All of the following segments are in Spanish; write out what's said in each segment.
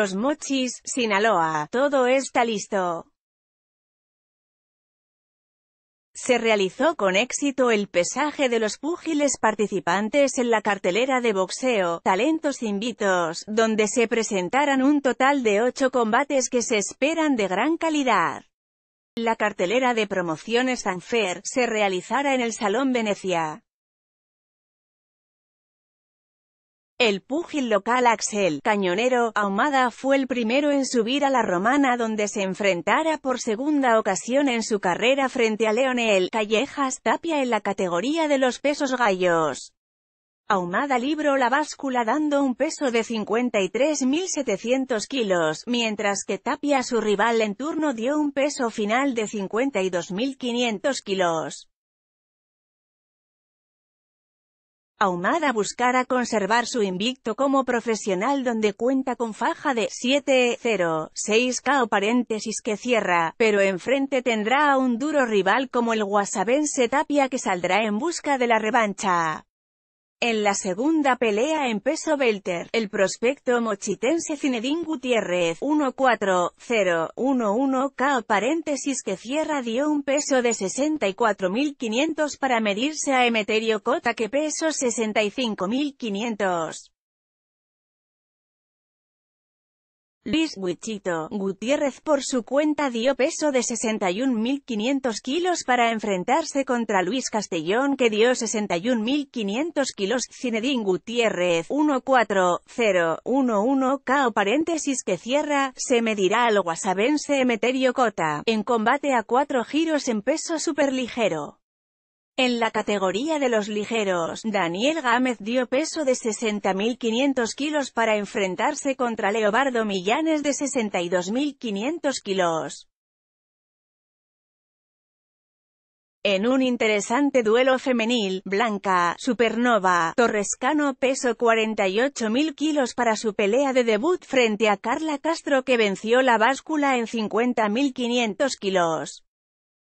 Los Mochis, Sinaloa. Todo está listo. Se realizó con éxito el pesaje de los púgiles participantes en la cartelera de boxeo, Talentos Invitos, donde se presentaran un total de ocho combates que se esperan de gran calidad. La cartelera de promociones Sanfer se realizará en el Salón Venecia. El púgil local Axel Cañonero Ahumada fue el primero en subir a la Romana donde se enfrentara por segunda ocasión en su carrera frente a Leonel Callejas Tapia en la categoría de los pesos gallos. Ahumada libró la báscula dando un peso de 53.700 kilos, mientras que Tapia su rival en turno dio un peso final de 52.500 kilos. Ahumada buscará conservar su invicto como profesional donde cuenta con faja de 7-0, 6K o paréntesis que cierra, pero enfrente tendrá a un duro rival como el guasabense Tapia que saldrá en busca de la revancha. En la segunda pelea en peso Belter, el prospecto mochitense Zinedine Gutiérrez, 1 4 k paréntesis que cierra dio un peso de 64.500 para medirse a Emeterio Cota que peso 65.500. Luis Huichito Gutiérrez por su cuenta dio peso de 61.500 kilos para enfrentarse contra Luis Castellón que dio 61.500 kilos. Cinedin Gutiérrez 1-4-0-1-1 KO paréntesis que cierra, se medirá al guasabense Emeterio Cota, en combate a cuatro giros en peso superligero. En la categoría de los ligeros, Daniel Gámez dio peso de 60.500 kilos para enfrentarse contra Leobardo Millanes de 62.500 kilos. En un interesante duelo femenil, Blanca, Supernova, Torrescano peso 48.000 kilos para su pelea de debut frente a Carla Castro que venció la báscula en 50.500 kilos.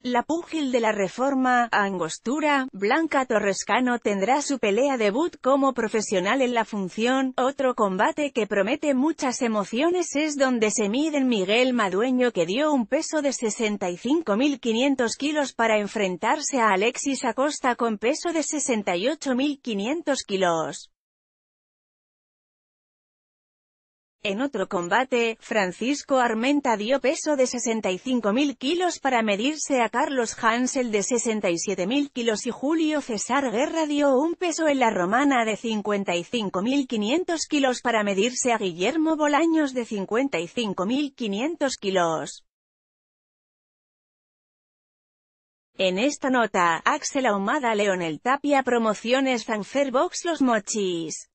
La púgil de la Reforma, Angostura, Blanca Torrescano tendrá su pelea debut como profesional en la función, otro combate que promete muchas emociones es donde se miden Miguel Madueño que dio un peso de 65.500 kilos para enfrentarse a Alexis Acosta con peso de 68.500 kilos. En otro combate, Francisco Armenta dio peso de 65.000 kilos para medirse a Carlos Hansel de 67.000 kilos y Julio César Guerra dio un peso en la romana de 55.500 kilos para medirse a Guillermo Bolaños de 55.500 kilos. En esta nota, Axel Ahumada Leonel Tapia Promociones Zanferbox Los Mochis.